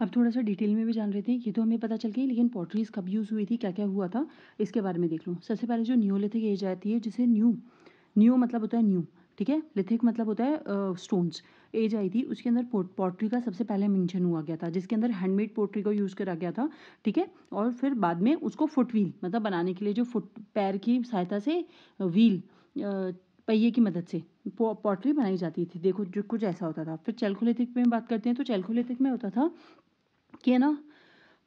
अब थोड़ा-सा डिटेल में भी जान रहे थे ये तो हमें पता चल गई लेकिन पॉटरीज़ कब यूज़ हुई थी, क्या-क्या हुआ था, इसके बारे में देख लूँ सबसे पहले जो नियोलिथिक एज आती है जिसे न्यू न्यू मतलब होता है न्यू, ठीक है? लिथिक मतलब होता है स्टोन्स। एज आई थी उसके अंदर पोट्री पॉटरी का सबसे पहले मेंशन हुआ गया था जिसके अंदर हैंडमेड पोट्री को यूज़ करा गया था, ठीक है? और फिर बाद में उसको फुटव्हील मतलब बनाने के लिए जो फुट पैर की सहायता से व्हील पहिए की मदद से पो पॉटरी बनाई जाती थी। देखो जो कुछ ऐसा होता था। फिर चेल्कोलिथिक में बात करते हैं तो चेल्कोलिथिक में होता था कि है ना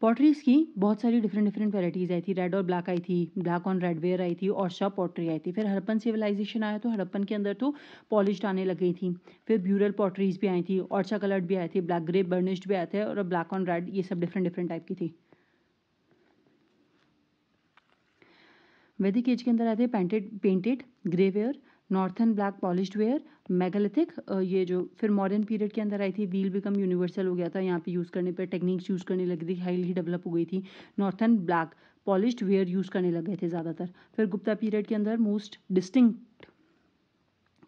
पॉटरीज की बहुत सारी डिफरेंट डिफरेंट वेराइटीज़ आई थी रेड और ब्लैक आई थी ब्लैक ऑन रेड वेयर आई थी और शॉप पॉटरी आई थी फिर हड़प्पन सिविलाइजेशन आया तो हड़प्पन के अंदर तो पॉलिश आने लग गई थी फिर ब्यूरल पॉटरीज भी आई थी ऑर्चा कलर्ड भी आए थे ब्लैक ग्रे बर्निश्ड भी आए थे और ब्लैक ऑन रेड ये सब डिफरेंट डिफरेंट टाइप की थी वैदिक एज के अंदर आए थे painted painted grey ware northern black polish ware megalithic ये जो फिर मॉडर्न पीरियड के अंदर आई थी व्हील बिकम यूनिवर्सल हो गया था यहाँ पे यूज़ करने पर टेक्निक्स यूज़ करने लगी थी हाईली डेवलप हो गई थी northern black polished ware use करने लग गए थे ज़्यादातर फिर गुप्ता पीरियड के अंदर most distinct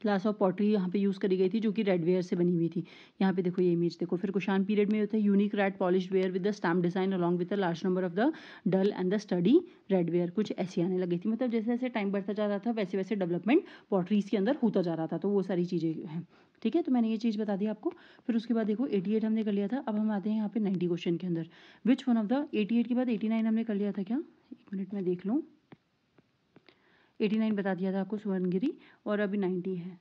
class of pottery यहाँ पे यूज़ करी गई थी जो कि रेड वेयर से बनी हुई थी यहाँ पे देखो ये इमेज देखो फिर कुशान पीरियड में होता है unique red polish ware with the stamp design along with the large number of the dull and the study red ware कुछ ऐसी आने लगी थी मतलब जैसे जैसे टाइम बढ़ता जा रहा था वैसे वैसे डेवलपमेंट पॉटरीज के अंदर होता जा रहा था तो वो सारी चीज़ें हैं ठीक है तो मैंने ये चीज़ बता दी आपको फिर उसके बाद देखो 88 हमने कर लिया था अब हम आते हैं यहाँ पे 90 क्वेश्चन के अंदर विच वन ऑफ द 88 के बाद 89 हमने कर लिया था क्या एक मिनट में देख लूँ एटी नाइन बता दिया था आपको सुवर्णगिरी और अभी नाइन्टी है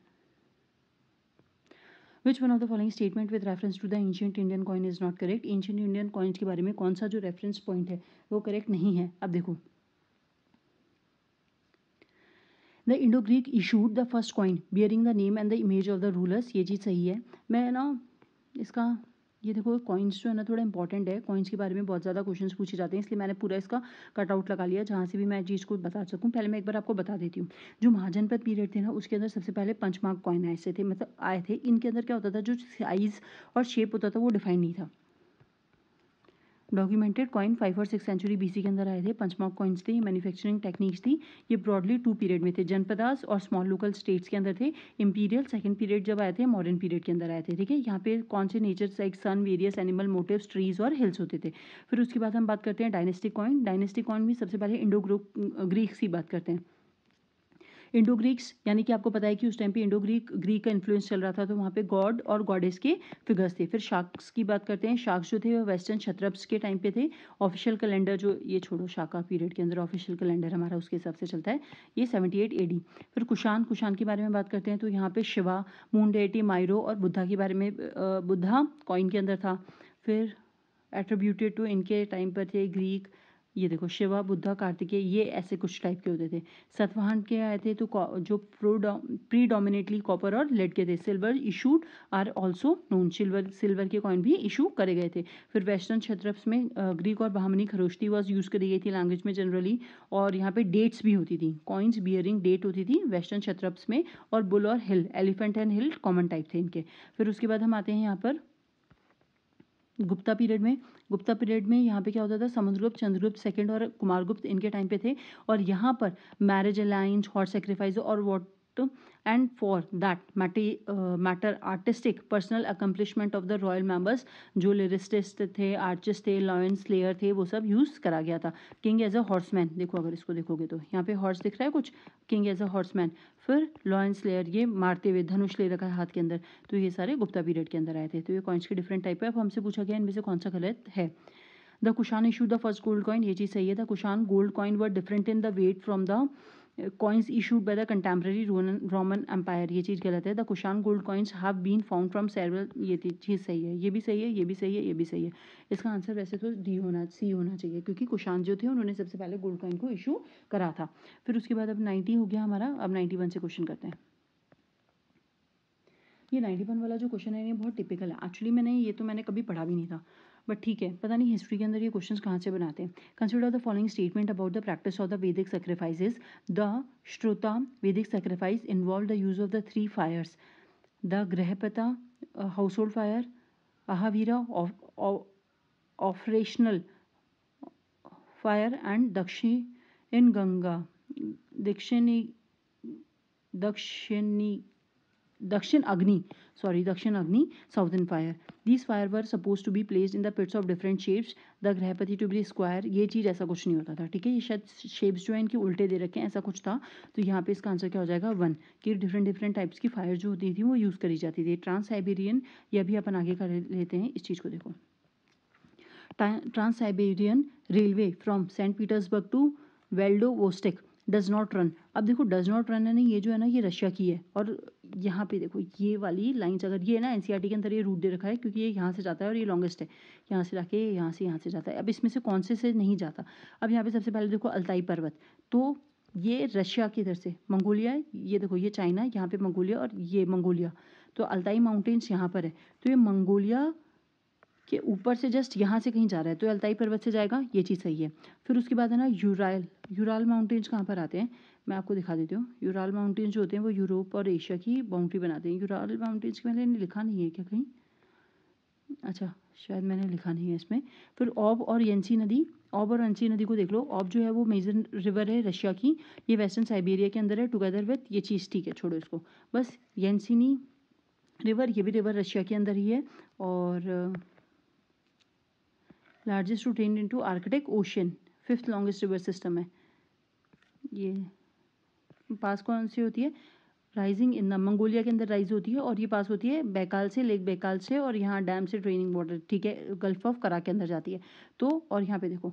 which one of the following statement with reference to the ancient Indian coin is not correct ancient Indian coins के बारे में कौन सा जो रेफरेंस पॉइंट है वो करेक्ट नहीं है अब देखो the Indo Greek issued the first coin bearing the name and the image of the rulers ये चीज़ सही है मैं ना इसका ये देखो कॉइन्स जो है ना थोड़ा इंपॉर्टेंट है कॉइन्स के बारे में बहुत ज़्यादा क्वेश्चंस पूछे जाते हैं इसलिए मैंने पूरा इसका कटआउट लगा लिया जहाँ से भी मैं चीज़ को बता सकूँ पहले मैं एक बार आपको बता देती हूँ जो महाजनपद पीरियड थे ना उसके अंदर सबसे पहले पंचमार्क कॉइन आए थे मतलब आए थे इनके अंदर क्या होता था जो साइज़ और शेप होता था वो डिफाइन नहीं था डॉक्यूमेंटेड कॉइन फाइव और सिक्स सेंचुरी बीसी के अंदर आए थे पंचमॉक कॉइन्स थे मैन्युफैक्चरिंग टेक्निक्स थी ये ब्रॉडली टू पीरियड में थे जनपदास और स्मॉल लोकल स्टेट्स के अंदर थे इंपीरियल सेकंड पीरियड जब आए थे मॉडर्न पीरियड के अंदर आए थे ठीक है यहाँ पे कौन से nature like sun various animal motif trees और हिल्स होते थे फिर उसके बाद हम बात करते हैं डायनेस्टिक कॉइन डायनेस्टिक कॉइन भी सबसे पहले इंडो ग्रीक्स की बात करते हैं इंडो ग्रीक्स यानी कि आपको पता है कि उस टाइम पे इंडो ग्रीक ग्रीक का इन्फ्लुएंस चल रहा था तो वहाँ पे गॉड और गॉडेस के फिगर्स थे फिर शार्क्स की बात करते हैं शार्क्स जो थे वो वेस्टर्न क्षत्रप्स के टाइम पे थे ऑफिशियल कैलेंडर जो ये छोड़ो शाखा पीरियड के अंदर ऑफिशियल कैलेंडर हमारा उसके हिसाब से चलता है ये सेवेंटी एट एडी फिर कुशान कुशान के बारे में बात करते हैं तो यहाँ पे शिवा मून डेटी मायरो और बुद्धा के बारे में बुद्धा कॉइन के अंदर था फिर एट्रीब्यूटेड टू इनके टाइम पर थे ग्रीक ये देखो शिवा बुद्धा कार्तिकेय ये ऐसे कुछ टाइप के होते थे सतवाहन के आए थे तो जो प्री डोमिनेटली कॉपर और लेड के थे silver issued are also known silver silver के कॉइन भी इशू करे गए थे फिर वेस्टर्न क्षेत्र में ग्रीक और बहामनी खरोश्ती वर्स यूज़ करी गई थी लैंग्वेज में जनरली और यहाँ पे डेट्स भी होती थी कॉइन्स बियरिंग डेट होती थी वेस्टर्न क्षेत्र में और बुल और hill elephant and hill common type थे इनके फिर उसके बाद हम आते हैं यहाँ पर गुप्ता पीरियड में गुप्ता पीरियड में यहाँ पे क्या होता था समुद्रगुप्त चंद्रगुप्त सेकंड और कुमारगुप्त इनके टाइम पे थे और यहाँ पर मैरिज अलाइंस हॉट सेक्रीफाइस और what and for that matter, uh, matter artistic personal accomplishment of the royal members जो लिरिस्टिस्ट थे आर्टिस्ट थे लॉयन स्लेयर थे वो सब यूज़ करा गया था किंग एज अ हॉर्समैन देखो अगर इसको देखोगे तो यहाँ पे हॉर्स दिख रहा है कुछ किंग एज अ हॉर्समैन फिर लॉयन स्लेयर ये मारते हुए धनुष ले रखा हाथ के अंदर तो ये सारे गुप्ता पीरियड के अंदर आए थे तो ये कॉइन्स के डिफरेंट टाइप है अब हमसे पूछा गया इनमें से कौन सा गलत है the Kushan issue the first gold coin ये चीज़ सही है the Kushan gold coin were different in the weight from the coins issued by the contemporary Roman empire ये चीज़ गलत है the Kushan gold coins have been found from several ये चीज़ सही है ये भी सही है ये भी सही है ये भी सही है इसका आंसर वैसे तो डी होना सी होना चाहिए क्योंकि कुशान जो थे उन्होंने सबसे पहले गोल्ड कॉइन को इशू करा था फिर उसके बाद अब नाइन्टी हो गया हमारा अब नाइन्टी से क्वेश्चन करते हैं ये नाइन्टी वाला जो क्वेश्चन है ये बहुत टिपिकल है एक्चुअली मैंने ये तो मैंने कभी पढ़ा भी नहीं था बट ठीक है पता नहीं हिस्ट्री के अंदर ये क्वेश्चन कहाँ से बनाते हैं consider the following statement about the practice of the Vedic sacrifices the Shrauta Vedic sacrifice involve the use of the three fires the Garhapatya household fire Ahavaniya operational fire and इन गंगा दक्षिणी दक्षिणी दक्षिण अग्नि sorry Dakshina Agni in fire this fire were suppose to be placed in the pits of different shapes the Grihapati to be square ये चीज़ ऐसा कुछ नहीं होता था ठीक है ये शायद शेप्स जो है इनके उल्टे दे रखे हैं ऐसा कुछ था तो यहाँ पे इसका आंसर क्या हो जाएगा वन कि डिफरेंट डिफरेंट टाइप्स की फायर जो होती थी वो यूज़ करी जाती थी ट्रांस साइबेरियन ये भी अपन आगे कर लेते हैं इस चीज़ को देखो trans Siberian railway from Saint Petersburg to Vladivostok does not run अब देखो डज़ नॉट रन है ना ये जो है ना ये रशिया की है और यहाँ पे देखो ये वाली लाइन्स अगर ये ना एन e के अंदर ये रूट दे रखा है क्योंकि ये यहाँ से जाता है और ये लॉन्गेस्ट है यहाँ से जाके यहाँ से यहाँ से जाता है अब इसमें से कौन से से नहीं जाता अब यहाँ पे सबसे पहले देखो अल्ताई पर्वत तो ये रशिया की इधर से मंगोलिया ये देखो ये चाइना यहाँ पे मंगोलिया और ये मंगोलिया तो अल्ताई माउंटेन्स यहाँ पर है तो ये मंगोलिया कि ऊपर से जस्ट यहाँ से कहीं जा रहा है तो अल्ताई पर्वत से जाएगा ये चीज़ सही है फिर उसके बाद है ना यूराइल यूराल माउंटेन्स कहाँ पर आते हैं मैं आपको दिखा देती हूँ यूराल माउंटेन्स जो होते हैं वो यूरोप और एशिया की बाउंड्री बनाते हैं यूराल माउंटेन्स के मैंने लिखा नहीं है क्या कहीं अच्छा शायद मैंने लिखा नहीं है इसमें फिर ओब और यंसी नदी ओब और यंसी नदी को देख लो ओब जो है वो मेजर रिवर है रशिया की ये वेस्टर्न साइबेरिया के अंदर है टुगेदर विथ ये चीज़ ठीक है छोड़ो इसको बस यंसिनी रिवर ये भी रिवर रशिया के अंदर ही है और largest into Arctic ocean fifth longest river system है ये पास कौन सी होती है राइजिंग इन मंगोलिया के अंदर राइज होती है और ये पास होती है बैकाल से लेक बैकाल से और यहाँ डैम से ट्रेनिंग वाटर ठीक है गल्फ ऑफ करा के अंदर जाती है तो और यहाँ पे देखो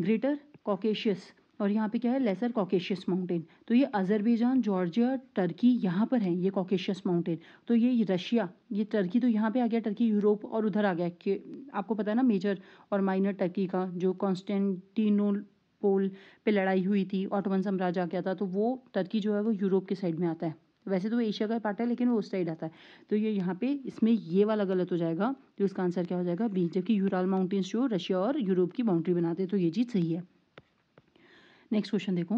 ग्रेटर कॉकेशियस और यहाँ पे क्या है लेसर कॉकेशियस माउंटेन तो ये अजरबैजान जॉर्जिया टर्की यहाँ पर है ये कॉकेशियस माउंटेन तो ये रशिया ये टर्की तो यहाँ पे आ गया टर्की यूरोप और उधर आ गया कि आपको पता है ना मेजर और माइनर टर्की का जो कॉन्स्टेंटिनो पोल पे लड़ाई हुई थी ऑटोमन साम्राज्य आ गया था तो वो टर्की जो है वो यूरोप के साइड में आता है वैसे तो वो एशिया का पार्ट है लेकिन वो उस साइड आता है तो ये यहाँ पे इसमें ये वाला गलत हो जाएगा तो इसका आंसर क्या हो जाएगा बी जबकि यूराल माउंटेन्स जो रशिया और यूरोप की बाउंड्री बनाते हैं तो ये चीज़ सही है नेक्स्ट क्वेश्चन देखो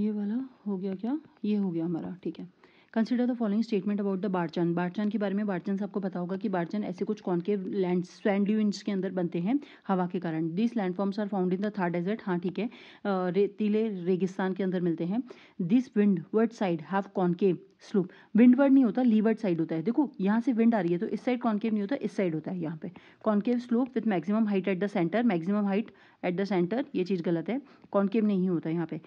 ये वाला हो गया क्या ये हो गया हमारा ठीक है consider the following statement about the barchan barchan के बारे में बारचान से आपको पता होगा कि बारचान ऐसे कुछ के लैंड स्वैंड के अंदर बनते हैं हवा के कारण this landforms are found in the Thar desert हाँ ठीक है रेतीले रेगिस्तान के अंदर मिलते हैं this windward side have concave slope windward नहीं होता लीवर्ड साइड होता है देखो यहाँ से विंड आ रही है तो इस साइड कॉन्केव नहीं होता इस साइड होता है यहाँ पे concave slope with maximum height at the centre maximum height at the centre ये चीज़ गलत है कॉन्केव नहीं होता यहाँ पे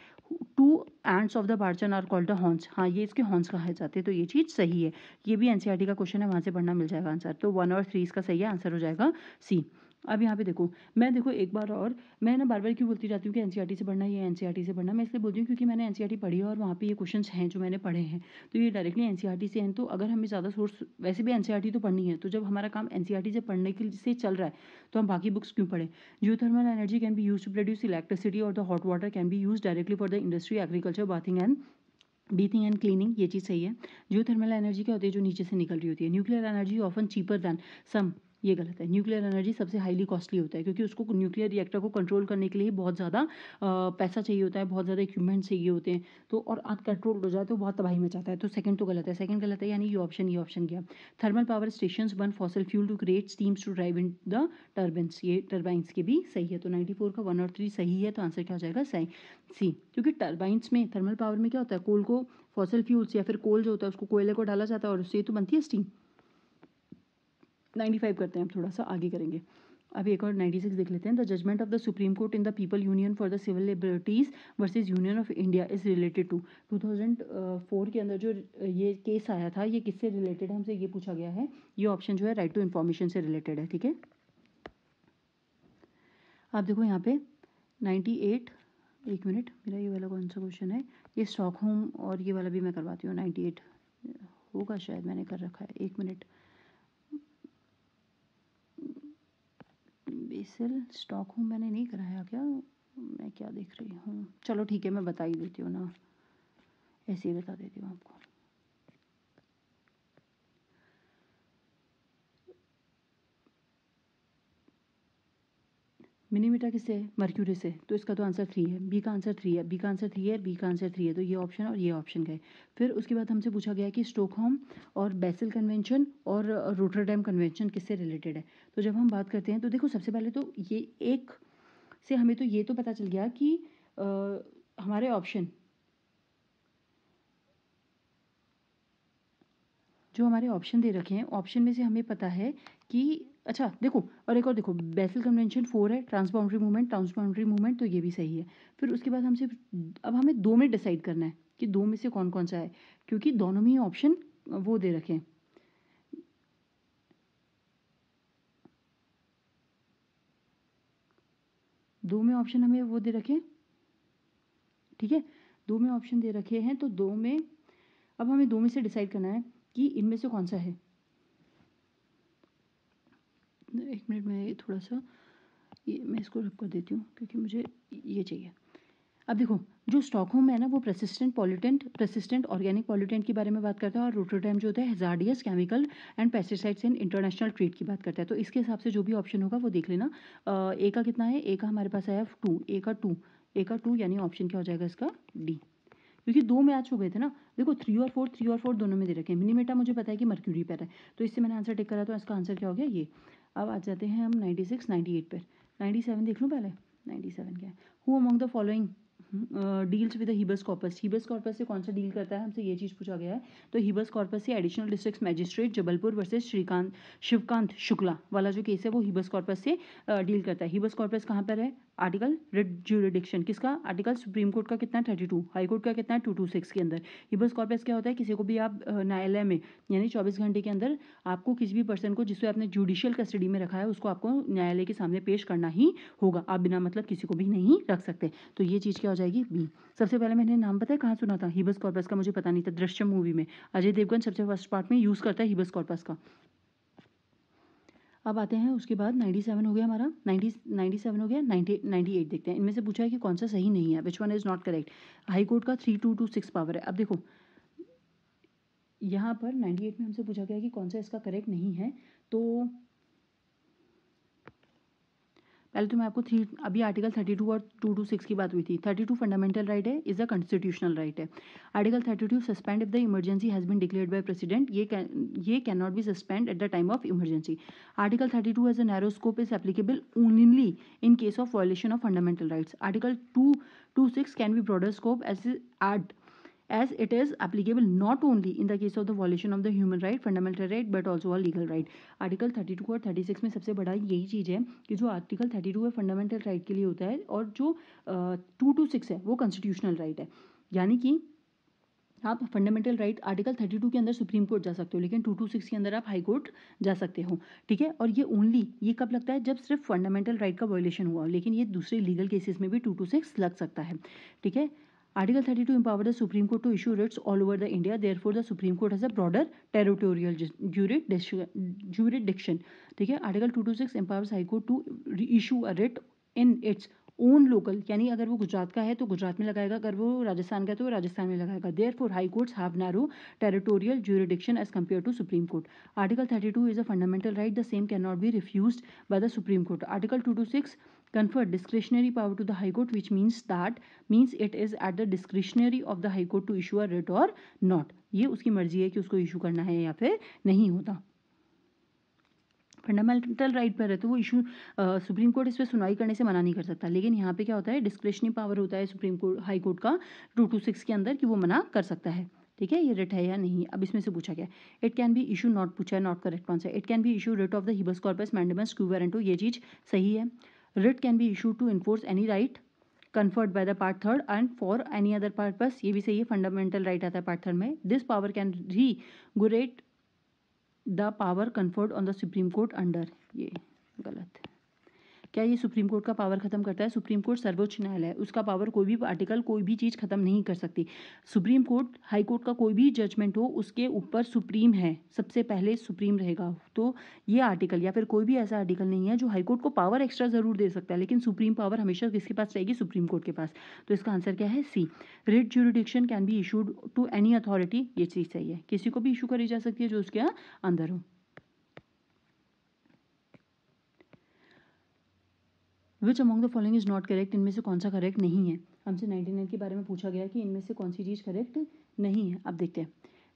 two ends of the barchan are called the horns हाँ ये इसके हॉन्स कहा जाते हैं तो ये चीज़ सही है ये भी एनसीईआरटी e का क्वेश्चन है वहाँ से पढ़ना मिल जाएगा आंसर तो वन और थ्री इसका सही है आंसर हो जाएगा सी अब यहाँ पे देखो मैं देखो एक बार और मैं ना बार बार क्यों बोलती जाती हूँ कि एनसीईआरटी e से पढ़ना ये एन e से पढ़ना मैं इसलिए बोलती हूँ क्योंकि मैंने एनसीईआरटी e पढ़ी है और वहाँ पे ये क्वेश्चंस हैं जो मैंने पढ़े हैं तो ये डायरेक्टली एनसीईआरटी से हैं तो अगर हमें ज़्यादा सोर्स वैसे भी एन तो पढ़नी है तो जब हमारा काम एन से पढ़ने के से चल रहा है तो हम बाकी बुक्स क्यों पढ़ें thermal energy can be use to produce electricity और the hot water can be use directly for the industry agriculture bathing and bathing and cleaning ये चीज़ सही है थर्मल एनर्जी क्या होती है जो नीचे से निकल रही होती है nuclear energy often cheaper than some ये गलत है न्यूक्लियर एनर्जी सबसे हाईली कॉस्टली होता है क्योंकि उसको न्यूक्लियर रिएक्टर को कंट्रोल करने के लिए बहुत ज़्यादा पैसा चाहिए होता है बहुत ज़्यादा इक्विपमेंट चाहिए होते हैं तो और अनकंट्रोल हो जाए तो बहुत तबाही मचाता है तो सेकंड तो गलत है सेकंड गलत है यानी ये ऑप्शन ये ऑप्शन गया thermal power station one fossil fuel to create steams to drive in the turbines ये टर्बाइंस के भी सही है तो नाइन्टी फोर का वन और थ्री सही है तो आंसर क्या हो जाएगा सही सी क्योंकि टर्बाइंस में थर्मल पावर में क्या होता है कोल को फॉसल फ्यूल्स या फिर कोल जो होता है उसको कोयले को डाला जाता है और उससे तो बनती है स्टीम नाइन्टी फाइव करते हैं हम थोड़ा सा आगे करेंगे अभी एक और नाइन्टी सिक्स देख लेते हैं the judgement of the supreme court in the people union for the civil liberties versus union of India is related to two thousand four के अंदर जो ये केस आया था ये किससे रिलेटेड है हमसे ये पूछा गया है ये ऑप्शन जो है राइट टू इन्फॉर्मेशन से रिलेटेड है ठीक है आप देखो यहाँ पे नाइन्टी एट एक मिनट मेरा ये वाला कौन सा क्वेश्चन है ये स्टॉक होम और ये वाला भी मैं करवाती हूँ नाइन्टी एट होगा शायद मैंने कर रखा है एक मिनट बेसिल स्टॉक हूँ मैंने नहीं कराया क्या मैं क्या देख रही हूँ चलो ठीक है मैं बता ही देती हूँ ना ऐसे ही बता देती हूँ आपको मिनीमीटर किससे है मर्क्यूरी से तो इसका तो आंसर थ्री है बी का आंसर थ्री है बी का आंसर थ्री है बी का आंसर थ्री है तो ये ऑप्शन और ये ऑप्शन गए फिर उसके बाद हमसे पूछा गया कि स्टोकहोम और बेसिल कन्वेंशन और रोटरडैम कन्वेंशन किससे रिलेटेड है तो जब हम बात करते हैं तो देखो सबसे पहले तो ये एक से हमें तो ये तो पता चल गया कि आ, हमारे ऑप्शन जो हमारे ऑप्शन दे रखे हैं ऑप्शन में से हमें पता है कि अच्छा देखो और एक और देखो बैसल कन्वेंशन फोर है ट्रांसबाउंड्री मूवमेंट ट्रांसबाउंड्री मूवमेंट तो ये भी सही है फिर उसके बाद हम सिर्फ अब हमें दो में डिसाइड करना है कि दो में से कौन कौन सा है क्योंकि दोनों में ही ऑप्शन वो दे रखे हैं दो में ऑप्शन हमें वो दे रखे ठीक है दो में ऑप्शन दे रखे हैं तो दो में अब हमें दो में से डिसाइड करना है कि इनमें से कौन सा है एक मिनट में थोड़ा सा ये मैं इसको रख कर देती हूँ क्योंकि मुझे ये चाहिए अब देखो जो स्टॉक होम है ना वो persistent pollutant persistent organic pollutant के बारे में बात करता है और रोटोडैम जो होता है hazardous chemical and pesticides in international trade की बात करता है तो इसके हिसाब से जो भी ऑप्शन होगा वो देख लेना ए का कितना है ए का हमारे पास आया टू ए का टू ए का टू यानी ऑप्शन क्या हो जाएगा इसका डी क्योंकि दो मैच हो गए थे ना देखो थ्री और फोर थ्री और फोर दोनों में दे रखे हैं मिनीमेटा मुझे पता है कि मर्क्यूरी पर है तो इससे मैंने आंसर टिक करा तो इसका आंसर क्या हो गया ये अब आ जाते हैं हम नाइन्टी सिक्स नाइन्टी एट पर नाइन्टी सेवन देख लूँ पहले नाइन्टी सेवन क्या है who among the following deals with habeas corpus habeas corpus से कौन सा डील करता है हमसे ये चीज़ पूछा गया है तो हीबस कॉर्पस से additional district magistrate Jabalpur versus Shrikant Shivkant Shukla वाला जो केस है वो हीबस कॉर्पस से डील uh, करता है हीबस कॉर्पस कहाँ पर है आर्टिकल जूरिडिक्शन किसका आर्टिकल सुप्रीम कोर्ट का कितना है थर्टी टू हाई कोर्ट का कितना है टू टू सिक्स के अंदर हिबस कॉर्पस क्या होता है किसी को भी आप न्यायालय में यानी चौबीस घंटे के अंदर आपको किसी भी पर्सन को जिसको आपने जुडिशियल कस्टडी में रखा है उसको आपको न्यायालय के सामने पेश करना ही होगा आप बिना मतलब किसी को भी नहीं रख सकते तो ये चीज़ क्या हो जाएगी बी सबसे पहले मैंने नाम पता है कहाँ सुना था हिबस कॉर्पस का मुझे पता नहीं था दृश्य मूवी में अजय देवगन सबसे फर्स्ट पार्ट में यूज़ करता है हिबस कॉर्पस का अब आते हैं उसके बाद नाइन्टी सेवन हो गया हमारा नाइन्टी नाइन्टी सेवन हो गया नाइन्टी नाइन्टी एट देखते हैं इनमें से पूछा है कि कौन सा सही नहीं है which one is not correct high court का three two two six power है अब देखो यहाँ पर नाइन्टी एट में हमसे पूछा गया कि कौन सा इसका करेक्ट नहीं है तो पहले तो मैं आपको थ्री अभी आर्टिकल थर्टी टू और टू टू सिक्स की बात हुई थी थर्टी टू फंडामेंटल राइट है इज अ कॉन्स्टिट्यूशनल राइट है article thirty two suspend if the emergency has been declared by president ये ये can not be suspend at the time of emergency article thirty two as a narrow scope is applicable only in case of violation of fundamental rights article two two six can be broader scope as art as it is applicable not only in the case of the violation of the human right fundamental right but also a legal right article 32 और 36 में सबसे बड़ा यही चीज़ है कि जो article 32 है fundamental right के लिए होता है और जो टू टू सिक्स है वो कॉन्स्टिट्यूशनल राइट है यानी कि आप फंडामेंटल राइट आर्टिकल 32 के अंदर सुप्रीम कोर्ट जा सकते हो लेकिन 226 के अंदर आप हाई कोर्ट जा सकते हो ठीक है और ये ओनली ये कब लगता है जब सिर्फ फंडामेंटल राइट का वॉयलेशन हुआ हो लेकिन ये दूसरे लीगल केसेस में भी 226 लग सकता है ठीक है Article 32 empowered the Supreme Court to issue writs all the India there Therefore, the supreme court has a broader territorial jurisdiction. ठीक है article six empowers high court to issue a writ in its own local यानी अगर वो गुजरात का है तो गुजरात में लगाएगा अगर वो राजस्थान का है तो राजस्थान में लगाएगा therefore high courts have narrow territorial jurisdiction as compare to supreme court article thirty two is a fundamental right the same can not be refuse by the supreme court article two two six confer discretionary power to the High Court which means that means it is at the discretionary of the High Court to issue a writ or not ये उसकी मर्जी है कि उसको issue करना है या फिर नहीं होता फंडामेंटल राइट पर है तो वो इशू सुप्रीम कोर्ट इस पर सुनवाई करने से मना नहीं कर सकता लेकिन यहाँ पे क्या होता है डिस्क्रिशनी पावर होता है सुप्रीम कोर्ट हाई कोर्ट का टू टू सिक्स के अंदर कि वो मना कर सकता है ठीक है ये रिट है या नहीं अब इसमें से पूछा गया it can be issue not पूछा है not correct answer it can be issue writ of the habeas corpus mandamus quo warranto ये चीज़ सही है writ can be issue to enforce any right conferred by the part third and for any other purpose ये भी सही है fundamental right आता है पार्ट थर्ड में this power can derogate the power conferred on the supreme court under ये गलत है क्या ये सुप्रीम कोर्ट का पावर खत्म करता है सुप्रीम कोर्ट सर्वोच्च न्यायालय है उसका पावर कोई भी आर्टिकल कोई भी चीज़ खत्म नहीं कर सकती सुप्रीम कोर्ट हाई कोर्ट का कोई भी जजमेंट हो उसके ऊपर सुप्रीम है सबसे पहले सुप्रीम रहेगा तो ये आर्टिकल या फिर कोई भी ऐसा आर्टिकल नहीं है जो हाईकोर्ट को पावर एक्स्ट्रा ज़रूर दे सकता है लेकिन सुप्रीम पावर हमेशा किसके पास रहेगी सुप्रीम कोर्ट के पास तो इसका आंसर क्या है C writ jurisdiction can be issued to any authority ये चीज़ सही है किसी को भी इशू करी जा सकती है जो उसके अंदर हो which among the following is not correct इनमें से कौन सा करेक्ट नहीं है हमसे नाइनटी नाइन के बारे में पूछा गया कि इनमें से कौन सी चीज़ करेक्ट नहीं है अब देखते हैं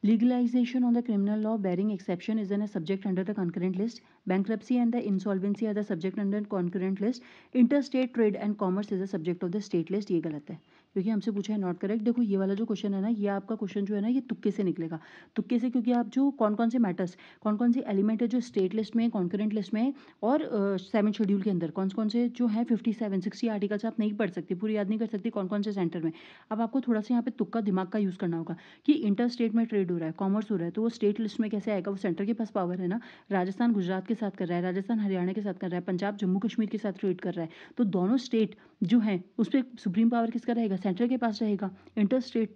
legalization on the criminal law barring exception is an a subject under the concurrent list bankruptcy and the insolvency are the subject under concurrent list inter state trade and commerce is a subject of the state list ये गलत है क्योंकि हमसे पूछा है not correct देखो ये वाला जो क्वेश्चन है ना ये आपका क्वेश्चन जो है ना ये तुक्के से निकलेगा तुक्के से क्योंकि आप जो कौन कौन से मैटर्स कौन कौन से एलिमेंट है जो स्टेट लिस्ट में कॉन्करेंट लिस्ट में और सेवन शेड्यूल के अंदर कौन कौन से जो है फिफ्टी सेवन सिक्सटी आर्टिकल्स आप नहीं पढ़ सकते पूरी याद नहीं कर सकते कौन कौन से सेंटर में अब आपको थोड़ा सा यहाँ पे तुक्का दिमाग का यूज़ करना होगा कि इंटर स्टेट में ट्रेड हो रहा है कॉमर्स हो रहा है तो वो स्टेट लिस्ट में कैसे आएगा वो सेंटर के पास पावर है ना राजस्थान गुजरात के साथ कर रहा है राजस्थान हरियाणा के साथ कर रहा है पंजाब जम्मू कश्मीर के साथ ट्रेड कर रहा है तो दोनों स्टेट जो है उस पर सुप्रीम पावर किसका रहेगा सेंटर के पास रहेगा इंटर स्टेट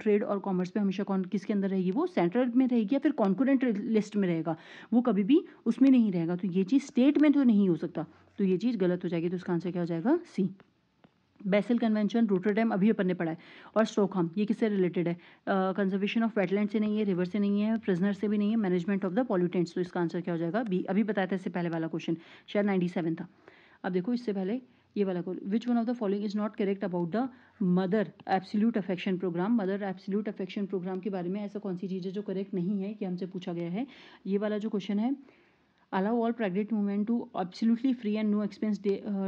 ट्रेड और कॉमर्स पे हमेशा कौन किसके अंदर रहेगी वो सेंटर में रहेगी या फिर कॉन्कोरेंट लिस्ट में रहेगा वो कभी भी उसमें नहीं रहेगा तो ये चीज़ स्टेट में तो नहीं हो सकता तो ये चीज़ गलत हो जाएगी तो उसका आंसर क्या हो जाएगा सी बेसल कन्वेंशन रोटरडैम अभी अपन ने पढ़ा है और स्टोकहम ये किससे रिलेटेड है कंजर्वेशन ऑफ वेटलैंड से नहीं है रिवर से नहीं है प्रिजनर से भी नहीं है मैनेजमेंट ऑफ द पॉल्यूटेंट्स तो इसका आंसर क्या हो जाएगा बी अभी बताया था इससे पहले वाला क्वेश्चन शायद नाइन्टी सेवन था अब देखो इससे पहले ये वाला call which one of the following is not correct about the mother absolute affection programme mother absolute affection programme के बारे में ऐसा कौन सी चीज़ है जो करेक्ट नहीं है कि हमसे पूछा गया है ये वाला जो क्वेश्चन है allow all pregnant women to absolutely free and no expense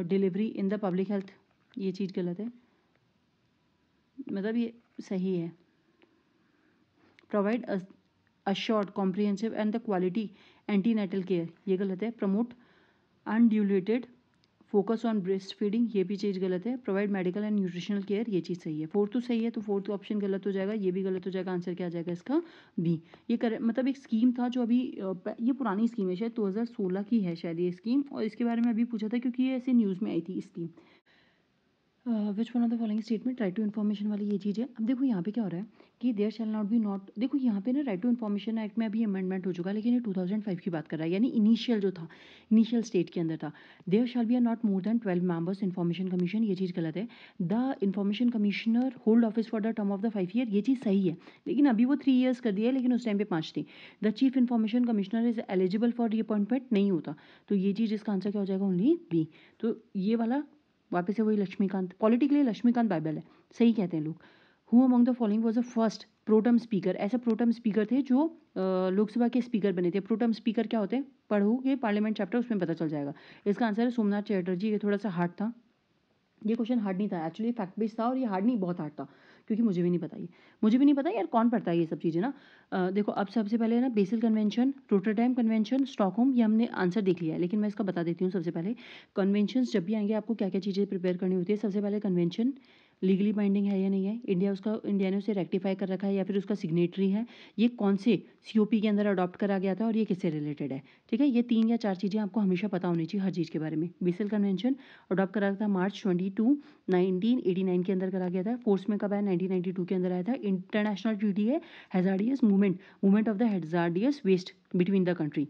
delivery in the public health ये चीज़ गलत है मतलब ये सही है provide assured comprehensive and the quality antenatal care ये गलत है promote undulated focus on breast feeding ये भी चीज़ गलत है provide medical and nutritional care ये चीज़ सही है फोर्थ तो सही है तो फोर्थ ऑप्शन गलत हो जाएगा ये भी गलत हो जाएगा आंसर क्या आ जाएगा इसका बी ये कर मतलब एक स्कीम था जो अभी ये पुरानी स्कीम है शायद 2016 की है शायद ये स्कीम और इसके बारे में अभी पूछा था क्योंकि ये ऐसे न्यूज़ में आई थी scheme which one of the following statement right to information वाली ये चीज़ है अब देखो यहाँ पे क्या हो रहा है कि there shall not be not देखो यहाँ पे ना राइट टू इन्फॉर्मेशन एक्ट में अभी अमेंडमेंट हो चुका लेकिन ये 2005 की बात कर रहा है यानी इनिशियल जो था इनिशियल स्टेट के अंदर था there shall be are not more than twelve members information commission ये चीज़ गलत है the information commissioner hold office for the term of the five year ये चीज़ सही है लेकिन अभी वो थ्री ईयर्स कर दिया है लेकिन उस टाइम पे पाँच थी the chief information commissioner is eligible for appointment नहीं होता तो ये चीज़ इसका आंसर क्या हो जाएगा ओनली बी तो ये वाला वापस से वही लक्ष्मीकांत पॉलिटिकली लक्ष्मीकांत बाइबल है सही कहते हैं लोग who among the following was a first pro tem speaker ऐसे प्रोटम स्पीकर थे जो लोकसभा के स्पीकर बने थे प्रोटम स्पीकर क्या होते हैं ये पार्लियामेंट चैप्टर उसमें पता चल जाएगा इसका आंसर है सोमनाथ चैटर्जी ये थोड़ा सा हार्ड था ये क्वेश्चन हार्ड नहीं था एक्चुअली फैक्ट बेस्ड था और ये हार्ड नहीं बहुत हार्ड था क्योंकि मुझे भी नहीं पता ये मुझे भी नहीं पता यार कौन पढ़ता है ये सब चीज़ें ना आ, देखो अब सबसे पहले ना Basel convention time convention Stockholm ये हमने आंसर देख लिया है लेकिन मैं इसका बता देती हूँ सबसे पहले कन्वेंशन जब भी आएंगे आपको क्या क्या चीज़ें प्रिपेयर करनी होती है सबसे पहले कन्वेंशन लीगली बाइंडिंग है या नहीं है इंडिया उसका इंडिया ने उसे रेक्टिफाई कर रखा है या फिर उसका सिग्नेटरी है ये कौन से सी के अंदर अडॉप्ट करा गया था और ये किससे रिलेटेड है ठीक है ये तीन या चार चीज़ें आपको हमेशा पता होनी चाहिए हर चीज़ के बारे में बीसल कन्वेंशन अडॉप्ट करा था मार्च ट्वेंटी टू के अंदर करा गया था फोर्स में कब आया नाइनटीन के अंदर आया था इंटरनेशनल ट्रीटी है hazardous movement movement of the hazardous waste between the country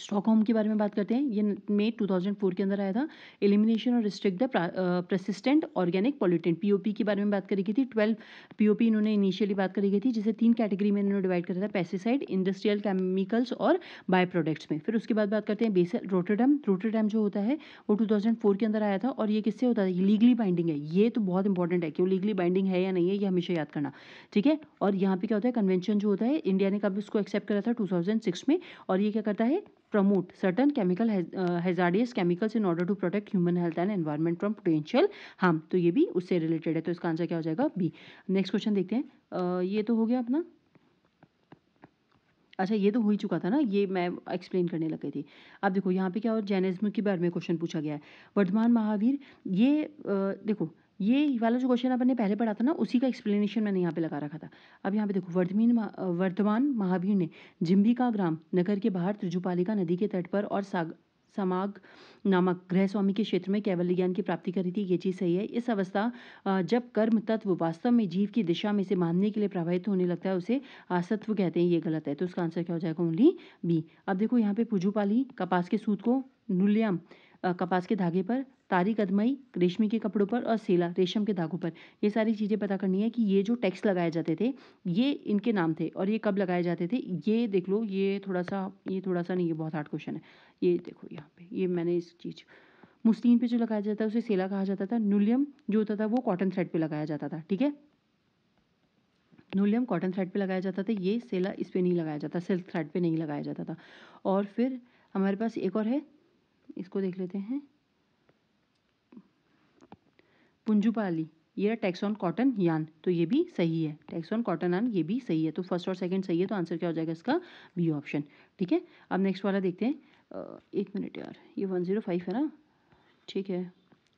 Stockholm के बारे में बात करते हैं ये मई 2004 के अंदर आया था एलिमिनेशन और restrict the persistent organic pollutant POP के बारे में बात करी गई थी 12 पीओपी इन्होंने इनिशियली बात करी गई थी जिसे तीन कैटेगरी में इन्होंने डिवाइड करा था पेस्टिसाइड इंडस्ट्रियल केमिकल्स और बाय प्रोडक्ट्स में फिर उसके बाद बात करते हैं बेसल रोटरडम रोटरडम जो होता है वो टू के अंदर आया था और ये किससे होता है लीगली बाइंडिंग है ये तो बहुत इंपॉर्टेंट है कि वो लीगली बाइंडिंग है या नहीं है ये हमेशा याद करना ठीक है और यहाँ पर क्या होता है कन्वेंशन जो होता है इंडिया ने कब उसको एक्सेप्ट करा था टू में और ये क्या करता है promote certain chemical uh, hazardous chemicals in order to protect human health and environment from potential harm तो ये भी उससे related है तो इसका आंसर क्या हो जाएगा बी नेक्स्ट क्वेश्चन देखते हैं uh, ये तो हो गया अपना अच्छा ये तो हो ही चुका था ना ये मैं एक्सप्लेन करने लग गई थी अब देखो यहाँ पे क्या और जैनिज्म के बारे में क्वेश्चन पूछा गया है वर्धमान महावीर ये आ, uh, देखो ये वाला जो क्वेश्चन अपन ने पहले पढ़ा था ना उसी का एक्सप्लेनेशन मैंने यहाँ पे लगा रखा था अब यहाँ पे देखो वर्धमीन वर्धमान महावीर ने जिम्बिका का ग्राम नगर के बाहर त्रिजुपालिका नदी के तट पर और साग समाग नामक ग्रह स्वामी के क्षेत्र में केवल ज्ञान की प्राप्ति करी थी ये चीज़ सही है इस अवस्था जब कर्म तत्व वास्तव में जीव की दिशा में से मानने के लिए प्रभावित होने लगता है उसे असत्व कहते हैं ये गलत है तो उसका आंसर क्या हो जाएगा ओनली बी अब देखो यहाँ पे पुजूपाली कपास के सूत को नुल्याम कपास के धागे पर तारी कदमई रेशमी के कपड़ों पर और सेला रेशम के धागों पर ये सारी चीज़ें पता करनी है कि ये जो टैक्स लगाए जाते थे ये इनके नाम थे और ये कब लगाए जाते थे ये देख लो ये थोड़ा सा ये थोड़ा सा नहीं ये बहुत हार्ड क्वेश्चन है ये देखो यहाँ पे ये मैंने इस चीज़ मुस्लिम पे जो लगाया जाता है उसे सेला कहा जाता था नुलियम जो होता था वो कॉटन थ्रेड पर लगाया जाता था ठीक है नूलियम कॉटन थ्रेड पर लगाया जाता था ये सेला इस पर नहीं लगाया जाता सिल्क थ्रेड पर नहीं लगाया जाता था और फिर हमारे पास एक और है इसको देख लेते हैं पुंजुपाली ये टैक्स ऑन कॉटन यान तो ये भी सही है टैक्स ऑन कॉटन यान ये भी सही है तो फर्स्ट और सेकंड सही है तो आंसर क्या हो जाएगा इसका बी ऑप्शन ठीक है अब नेक्स्ट वाला देखते हैं एक मिनट यार ये वन जीरो फाइव है ना ठीक है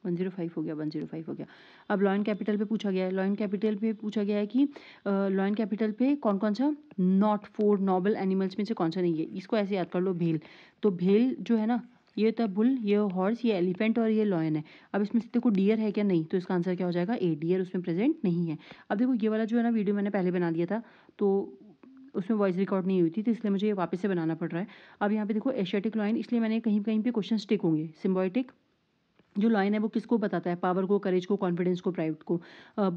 वन जीरो फाइव हो गया वन जीरो फाइव हो गया अब लॉयन कैपिटल पे पूछा गया है लॉयन कैपिटल पे पूछा गया है कि लॉयन कैपिटल पे कौन कौन सा नॉट फोर नॉबल एनिमल्स में से कौन सा नहीं है इसको ऐसे याद कर लो भेल तो भेल जो है ना ये तो बुल ये हॉर्स ये एलिफेंट और ये लॉयन है अब इसमें से देखो डियर है क्या नहीं तो इसका आंसर क्या हो जाएगा ए डियर उसमें प्रेजेंट नहीं है अब देखो ये वाला जो है ना वीडियो मैंने पहले बना दिया था तो उसमें वॉइस रिकॉर्ड नहीं हुई थी तो इसलिए मुझे ये वापस से बनाना पड़ रहा है अब यहाँ पे देखो एशियाटिक लॉयन इसलिए मैंने कहीं कहीं पर क्वेश्चन स्टिक होंगे सिम्बॉयटिक जो लाइन है वो किसको बताता है पावर को करेज को कॉन्फिडेंस को प्राइड को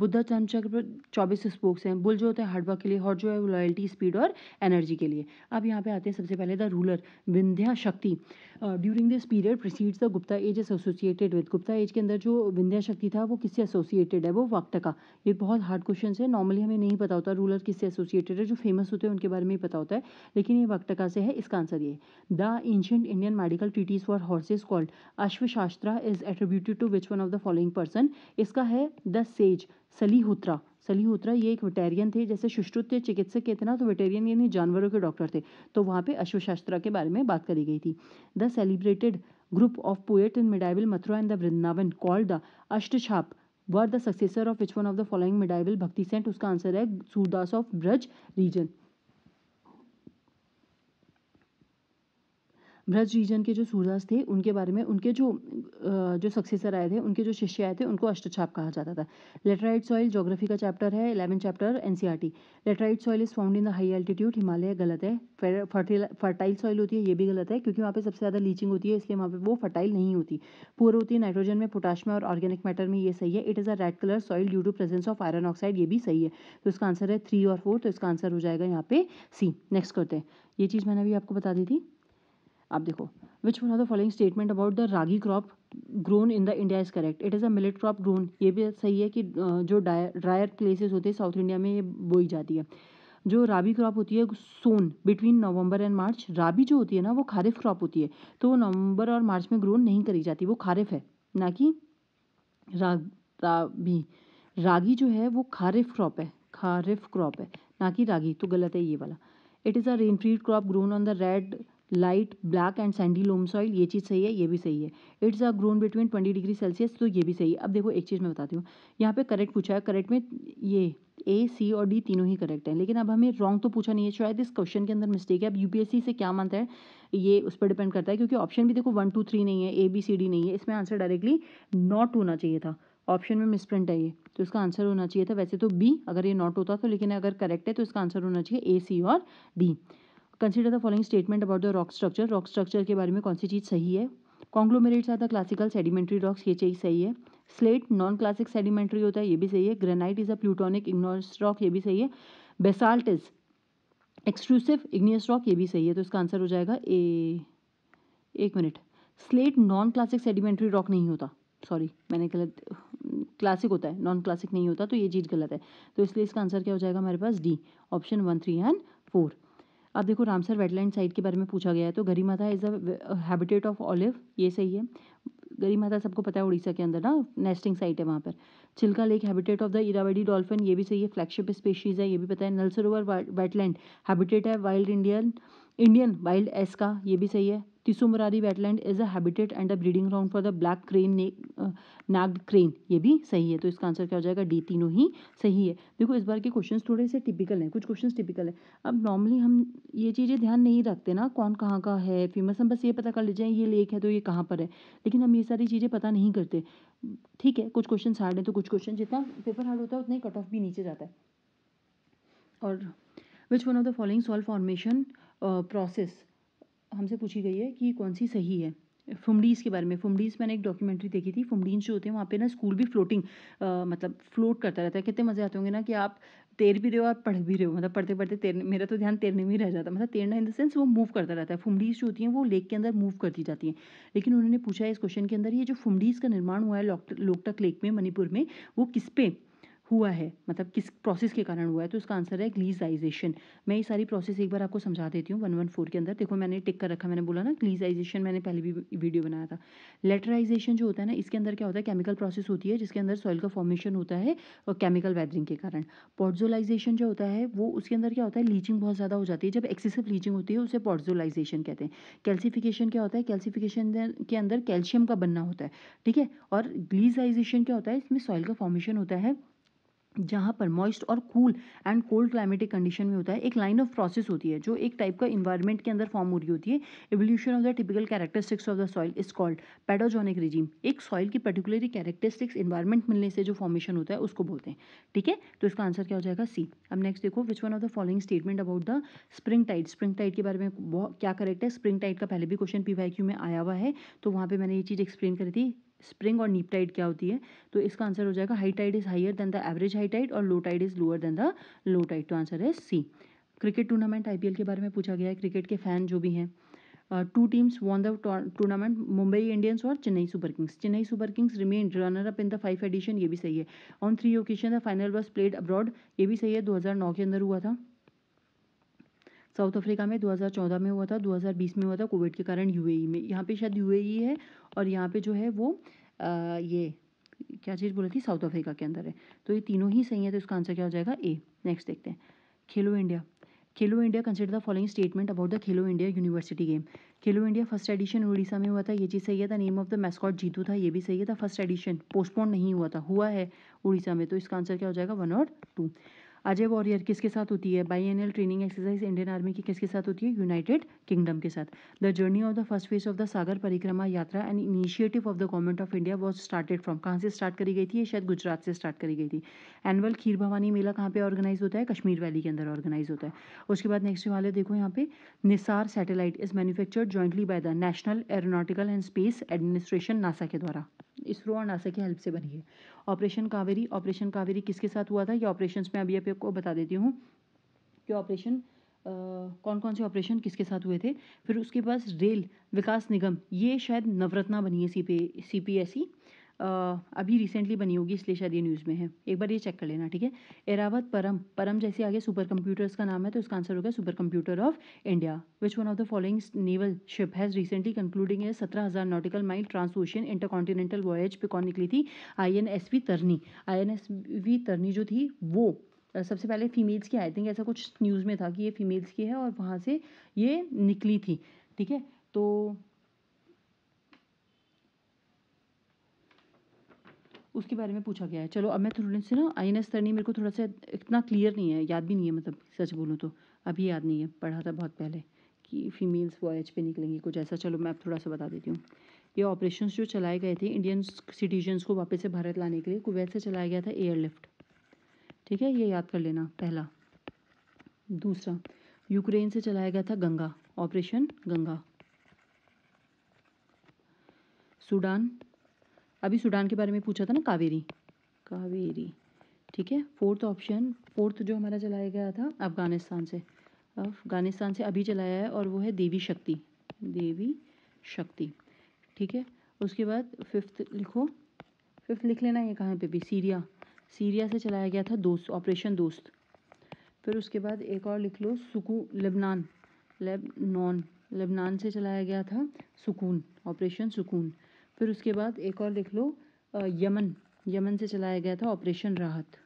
बुद्धा चक्र पर चौबीस स्पोक्स हैं बुल जो होता है हार्डवर्क के लिए हॉट जो है वो लॉयल्टी स्पीड और एनर्जी के लिए अब यहाँ पे आते हैं सबसे पहले the ruler Vindhya Shakti during this period precedes the Gupta age is associated with Gupta age के अंदर जो विंध्या शक्ति था वो किससे एसोसिएटेड है वो वाक्टका ये बहुत हार्ड क्वेश्चन है नॉर्मली हमें नहीं पता होता रूलर किससे एसोसिएटेड है जो फेमस होते हैं उनके बारे में पता होता है लेकिन ये वाक्टका से है इसका आंसर ये the ancient Indian medical treatise for horses called Ashvashastra is attributed to which one of the following person इसका है द सेज सलीहोत्रा सलीहोत्रा ये एक वेटेरियन थे जैसे सुश्रुत चिकित्सक कहते ना तो वेटेरियन यानी जानवरों के डॉक्टर थे तो वहाँ पे अश्वशास्त्रा के बारे में बात करी गई थी the celebrated group of poet in mediaeval Mathura and the Vrindavan called the Ashtachhap were the successor of which one of the following mediaeval Bhakti saint उसका आंसर है Surdas of Braj region Braj region के जो सूर्यास्त थे उनके बारे में उनके जो जो सक्सेसर आए थे उनके जो शिष्य आए थे उनको अष्टछाप कहा जाता था लेटराइट सॉइल जोग्राफी का चैप्टर है eleven chapter an laterite soil is found in the high altitude Himalaya गलत है फर्टाइल सॉइल होती है ये भी गलत है क्योंकि वहाँ पर सबसे ज़्यादा लीचिंग होती है इसलिए वहाँ पर वो फर्टाइल नहीं होती पूर होती है नाइट्रोजन में पोटाश में और ऑर्गेनिक मैटर में ये सही है it is a red colour soil due to presence of iron oxide ये भी सही है तो इसका आंसर है थ्री और फोर तो इसका आंसर हो जाएगा यहाँ पे सी नेक्स्ट करते हैं ये चीज़ मैंने अभी आपको बता दी थी आप देखो which one of the following statement about the ragi crop grown in the India is correct it is a millet crop grown ये भी सही है कि जो डायर ड्रायर प्लेसेस होते हैं साउथ इंडिया में ये बोई जाती है जो राबी क्रॉप होती है सोन बिटवीन नवंबर एंड मार्च राबी जो होती है ना वो खारिफ क्रॉप होती है तो वो नवंबर और मार्च में ग्रोन नहीं करी जाती वो खारिफ है ना कि राग राबी रागी जो है वो खारिफ क्रॉप है खारिफ क्रॉप है ना कि रागी तो गलत है ये वाला it is a rain fed crop grown on the red light black and sandy loam soil ये चीज़ सही है ये भी सही है it's a grown between twenty degree Celsius तो ये भी सही है अब देखो एक चीज़ मैं बताती हूँ यहाँ पे करेक्ट पूछा है करेक्ट में ये ए सी और डी तीनों ही करेक्ट हैं लेकिन अब हमें रॉन्ग तो पूछा नहीं है शायद इस क्वेश्चन के अंदर मिस्टेक है अब यूपीएससी से क्या मानता है ये उस पर डिपेंड करता है क्योंकि ऑप्शन भी देखो वन टू थ्री नहीं है ए बी सी डी नहीं है इसमें आंसर डायरेक्टली नॉट होना चाहिए था ऑप्शन में मिसप्रिंट है ये तो इसका आंसर होना चाहिए था वैसे तो बी अगर ये नॉट होता तो लेकिन अगर करेक्ट है तो इसका आंसर होना चाहिए ए सी और D consider the following statement about the rock structure rock structure के बारे में कौन सी चीज़ सही है conglomerates are the classical sedimentary rocks ये चीज़ सही है स्लेट नॉन क्लासिक सेडिमेंट्री होता है ये भी सही है granite is a plutonic igneous rock ये भी सही है basalt is exclusive igneous rock ये भी सही है तो इसका आंसर हो जाएगा ए एक minute slate non classic sedimentary rock नहीं होता सॉरी मैंने गलत क्लासिक होता है नॉन क्लासिक नहीं होता तो ये चीज़ गलत है तो इसलिए इसका आंसर क्या हो जाएगा हमारे पास D option one three and four अब देखो रामसर वेटलैंड साइट के बारे में पूछा गया है तो Gahirmatha is a habitat of olive ये सही है गरी माता सबको पता है उड़ीसा के अंदर ना नेस्टिंग साइट है वहाँ पर Chilka lake habitat of the Irrawaddy dolphin ये भी सही है फ्लैगशिप स्पेशीज़ है ये भी पता है नल सरोवर वेटलैंड हैबिटेट है wild Indian Indian wild ass का ये भी सही है Tsomoriri wetland is a habitat and a breeding ground for the black crane neck crane ये भी सही है तो इसका आंसर क्या हो जाएगा डी तीनों ही सही है देखो इस बार के क्वेश्चन थोड़े से टिपिकल हैं कुछ क्वेश्चन टिपिकल हैं अब नॉर्मली हम ये चीज़ें ध्यान नहीं रखते ना कौन कहाँ का है फेमस हम बस ये पता कर लीजिए ये लेक है तो ये कहाँ पर है लेकिन हम ये सारी चीज़ें पता नहीं करते ठीक है कुछ क्वेश्चन हार्ड हैं तो कुछ क्वेश्चन जितना पेपर हार्ड होता है उतना ही कट ऑफ भी नीचे जाता है और which one of the following soil formation process हमसे पूछी गई है कि कौन सी सही है फुमडीज़ के बारे में फुमडीज़ मैंने एक डॉक्यूमेंट्री देखी थी फुमडीज जो होते हैं वहाँ पे ना स्कूल भी फ्लोटिंग मतलब फ्लोट करता रहता है कितने मज़े आते होंगे ना कि आप तैर भी रहे हो और पढ़ भी रहे हो मतलब पढ़ते पढ़ते तैरने मेरा तो ध्यान तैरने में ही रह जाता मतलब तैरना इन द सेंस वो मूव करता रहता है फुमडीज जो होती हैं वो लेक के अंदर मूव करती जाती हैं लेकिन उन्होंने पूछा है इस क्वेश्चन के अंदर ये जो फुमडीज़ का निर्माण हुआ है लोकटक लेक में मणिपुर में वो किस पे हुआ है मतलब किस प्रोसेस के कारण हुआ है तो उसका आंसर है ग्लीजाइजेशन मैं ये सारी प्रोसेस एक बार आपको समझा देती हूँ वन वन फोर के अंदर देखो मैंने टिक कर रखा मैंने बोला ना ग्लीजाइजेशन मैंने पहले भी वीडियो बनाया था लेटराइजेशन जो होता है ना इसके अंदर क्या होता है केमिकल प्रोसेस होती है जिसके अंदर सॉइल का फॉर्मेशन होता है और केमिकल वैदरिंग के कारण पॉर्जोलाइजेशन जो होता है वो उसके अंदर क्या होता है लीचिंग बहुत ज़्यादा हो जाती है जब एक्सेसिव लीचिंग होती है उसे पॉर्जोलाइजेशन कहते हैं कैल्सिफिकेशन क्या होता है कैल्सिफिकेशन के अंदर कैल्शियम का बनना होता है ठीक है और ग्लीजाइजेशन क्या होता है इसमें सॉइल का फॉर्मेशन होता है जहाँ पर मॉइस्ट और cool and cold climatic condition में होता है एक लाइन ऑफ प्रोसेस होती है जो एक टाइप का इन्वायरमेंट के अंदर फॉर्म हो रही होती है evolution of the typical characteristics of the soil is called pedogenic regime एक सॉइल की पर्टिकुलरली कैरेक्टरिस्टिक्स इन्वायरमेंट मिलने से जो फॉर्मेशन होता है उसको बोलते हैं ठीक है तो इसका आंसर क्या हो जाएगा सी अब नेक्स्ट देखो which one of the following statement about the spring tide spring tide के बारे में क्या करेक्ट है स्प्रिंग टाइट का पहले भी क्वेश्चन पी में आया हुआ है तो वहाँ पर मैंने ये चीज़ एक्सप्लेन करी थी स्प्रिंग और नीप टाइड क्या होती है तो इसका आंसर हो जाएगा high tide is higher than the average high tide और low tide is lower than the low tide तो आंसर है सी क्रिकेट टूर्नामेंट आईपीएल के बारे में पूछा गया है क्रिकेट के फैन जो भी हैं two teams won the tournament Mumbai Indians और Chennai Super Kings Chennai Super Kings remain runner up in the five edition ये भी सही है on three occasion the final was played abroad ये भी सही है 2009 के अंदर हुआ था साउथ अफ्रीका में दो हज़ार चौदह में हुआ था दो हज़ार बीस में हुआ था कोविड के कारण यू ए ई में यहाँ पे शायद यू ए ई है और यहाँ पे जो है वो आ, ये क्या चीज़ बोली थी साउथ अफ्रीका के अंदर है तो ये तीनों ही सही है तो इसका आंसर क्या हो जाएगा ए नेक्स्ट देखते हैं Khelo India Khelo India consider the following statement about the Khelo India university game Khelo India first edition Orissa में हुआ था ये चीज़ सही है था name of the mascot Jitu था ये भी सही है था फर्स्ट एडिशन पोस्टपोन नहीं हुआ था हुआ है उड़ीसा में तो इसका आंसर क्या हो जाएगा वन और टू अजय वॉरियर किसके साथ होती है बाई एनएल ट्रेनिंग एक्सरसाइज इंडियन आर्मी की किसके साथ होती है यूनाइटेड किंगडम के साथ the journey of the first phase of the Sagar Parikrama yatra and initiative of the government of India was started from कहाँ से स्टार्ट करी गई थी ये शायद गुजरात से स्टार्ट करी गई थी एनुअल खीर भवानी मेला कहाँ पे ऑर्गेनाइज होता है कश्मीर वैली के अंदर ऑर्गेनाइज होता है उसके बाद नेक्स्ट वाले देखो यहाँ पे NISAR satellite is manufactured jointly by the national aeronautical and space administration NASA के द्वारा इसरो और नासा की हेल्प से बनी है ऑपरेशन कावेरी ऑपरेशन कावेरी किसके साथ हुआ था ये ऑपरेशन में अभी आपको बता देती हूँ कि ऑपरेशन कौन कौन से ऑपरेशन किसके साथ हुए थे फिर उसके पास रेल विकास निगम ये शायद नवरत्ना बनी है C P C P S E अभी रिसेंटली बनी होगी इसलिए शायद ये न्यूज़ में है एक बार ये चेक कर लेना ठीक है एरावत परम परम जैसे आगे सुपर कंप्यूटर्स का नाम है तो उसका आंसर होगा super computer of India which one of the following naval ship has recently concluding है सत्रह हज़ार nautical mile inter intercontinental voyage पे कौन निकली थी I N S V Tarini I N S V Tarini जो थी वो सबसे पहले फीमेल्स की आई थिंक ऐसा कुछ न्यूज़ में था कि ये फीमेल्स की है और वहाँ से ये निकली थी ठीक है तो उसके बारे में पूछा गया है चलो अब मैं थोड़े से ना आई एन तरनी मेरे को थोड़ा सा इतना क्लियर नहीं है याद भी नहीं है मतलब सच बोलूँ तो अभी याद नहीं है पढ़ा था बहुत पहले कि फ़ीमेल्स वॉयज पे निकलेंगी कुछ ऐसा चलो मैं अब थोड़ा सा बता देती हूँ ये ऑपरेशन जो चलाए गए थे इंडियन सिटीजन्स को वापस से भारत लाने के लिए कुवैत से चलाया गया था एयरलिफ्ट ठीक है ये याद कर लेना पहला दूसरा यूक्रेन से चलाया गया था गंगा ऑपरेशन गंगा सूडान अभी सूडान के बारे में पूछा था ना कावेरी कावेरी ठीक है फोर्थ ऑप्शन फोर्थ जो हमारा चलाया गया था अफ़गानिस्तान से अफ़गानिस्तान से अभी चलाया है और वो है देवी शक्ति देवी शक्ति ठीक है उसके बाद फिफ्थ लिखो फिफ्थ लिख लेना ये कहाँ पे भी सीरिया सीरिया से चलाया गया था दोस्त ऑपरेशन दोस्त फिर उसके बाद एक और लिख लो सुकू लेबनान लेबनान लेबनान से चलाया गया था सुकून ऑपरेशन सुकून फिर उसके बाद एक और लिख लो यमन यमन से चलाया गया था ऑपरेशन राहत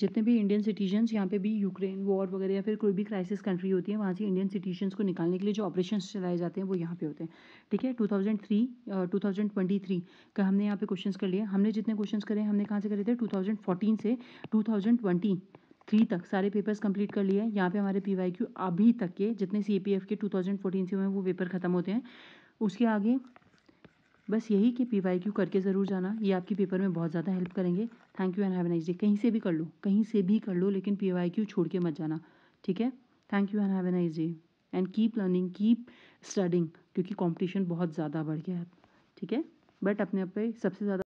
जितने भी इंडियन सिटीजन्स यहाँ पे भी यूक्रेन वॉर वगैरह या फिर कोई भी क्राइसिस कंट्री होती है वहाँ से इंडियन सिटीजन्स को निकालने के लिए जो ऑपरेशन चलाए जाते हैं वो यहाँ पे होते हैं ठीक है 2003 2023 का हमने यहाँ पे क्वेश्चंस कर लिए हमने जितने क्वेश्चंस करे हमने कहाँ से करे थे 2014 से 2023 तक सारे पेपर्स कंप्लीट कर लिए हैं यहाँ पे हमारे पी अभी तक के जितने सी के टू से हुए वो पेपर खत्म होते हैं उसके आगे बस यही कि पी वाई क्यू करके ज़रूर जाना ये आपके पेपर में बहुत ज़्यादा हेल्प करेंगे thank you and have nice day कहीं से भी कर लो कहीं से भी कर लो लेकिन पी वाई क्यू छोड़ के मत जाना ठीक है thank you and have nice day and keep learning keep studying क्योंकि कॉम्पिटिशन बहुत ज़्यादा बढ़ गया है ठीक है बट अपने आप पर सबसे ज़्यादा